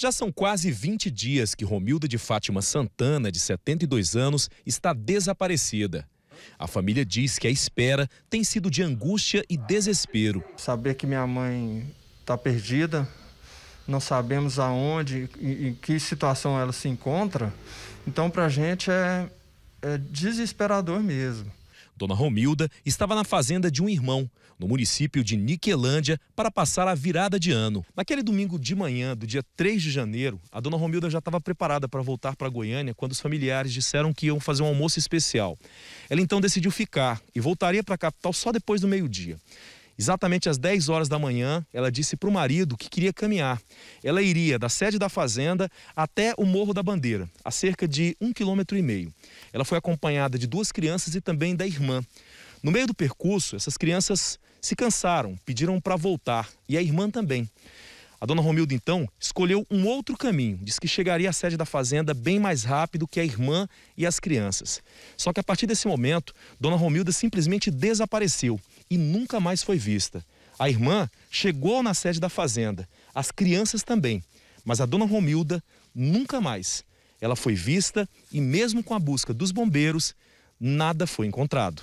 Já são quase 20 dias que Romilda de Fátima Santana, de 72 anos, está desaparecida. A família diz que a espera tem sido de angústia e desespero. Saber que minha mãe está perdida, não sabemos aonde e em que situação ela se encontra, então para a gente é, é desesperador mesmo. Dona Romilda estava na fazenda de um irmão, no município de Niquelândia, para passar a virada de ano. Naquele domingo de manhã, do dia 3 de janeiro, a dona Romilda já estava preparada para voltar para Goiânia quando os familiares disseram que iam fazer um almoço especial. Ela então decidiu ficar e voltaria para a capital só depois do meio-dia. Exatamente às 10 horas da manhã, ela disse para o marido que queria caminhar. Ela iria da sede da fazenda até o Morro da Bandeira, a cerca de um quilômetro e meio. Ela foi acompanhada de duas crianças e também da irmã. No meio do percurso, essas crianças se cansaram, pediram para voltar e a irmã também. A dona Romilda, então, escolheu um outro caminho. Diz que chegaria à sede da fazenda bem mais rápido que a irmã e as crianças. Só que a partir desse momento, dona Romilda simplesmente desapareceu e nunca mais foi vista. A irmã chegou na sede da fazenda, as crianças também, mas a dona Romilda nunca mais. Ela foi vista e, mesmo com a busca dos bombeiros, nada foi encontrado.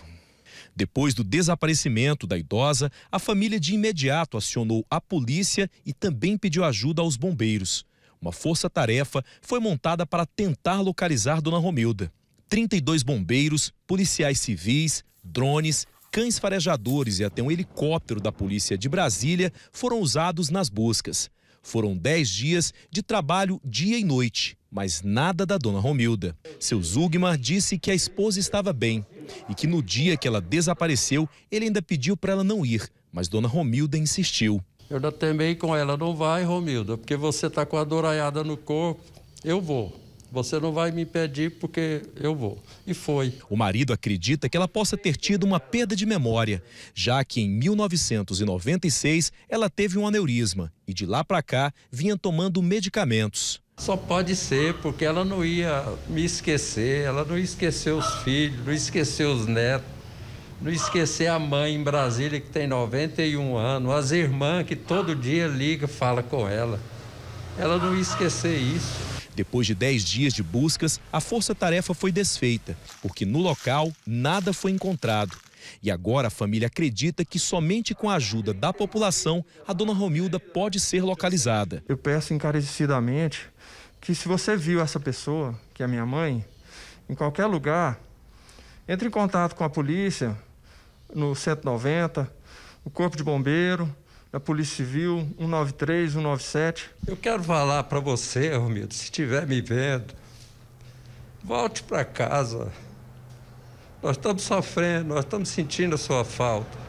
Depois do desaparecimento da idosa, a família de imediato acionou a polícia e também pediu ajuda aos bombeiros. Uma força-tarefa foi montada para tentar localizar Dona Romilda. 32 bombeiros, policiais civis, drones cães farejadores e até um helicóptero da polícia de Brasília foram usados nas buscas. Foram dez dias de trabalho dia e noite, mas nada da dona Romilda. Seu Zugmar disse que a esposa estava bem e que no dia que ela desapareceu, ele ainda pediu para ela não ir, mas dona Romilda insistiu. Eu ainda temei com ela, não vai, Romilda, porque você está com a douraiada no corpo. Eu vou. Você não vai me impedir porque eu vou. E foi. O marido acredita que ela possa ter tido uma perda de memória, já que em 1996 ela teve um aneurisma e de lá para cá vinha tomando medicamentos. Só pode ser, porque ela não ia me esquecer, ela não ia esquecer os filhos, não esqueceu esquecer os netos, não esquecer a mãe em Brasília que tem 91 anos, as irmãs que todo dia liga, fala com ela. Ela não ia esquecer isso. Depois de 10 dias de buscas, a força-tarefa foi desfeita, porque no local nada foi encontrado. E agora a família acredita que somente com a ajuda da população a dona Romilda pode ser localizada. Eu peço encarecidamente que se você viu essa pessoa, que é minha mãe, em qualquer lugar, entre em contato com a polícia no 190, o corpo de bombeiro, da Polícia Civil, 193, 197. Eu quero falar para você, Romildo, se estiver me vendo, volte para casa. Nós estamos sofrendo, nós estamos sentindo a sua falta.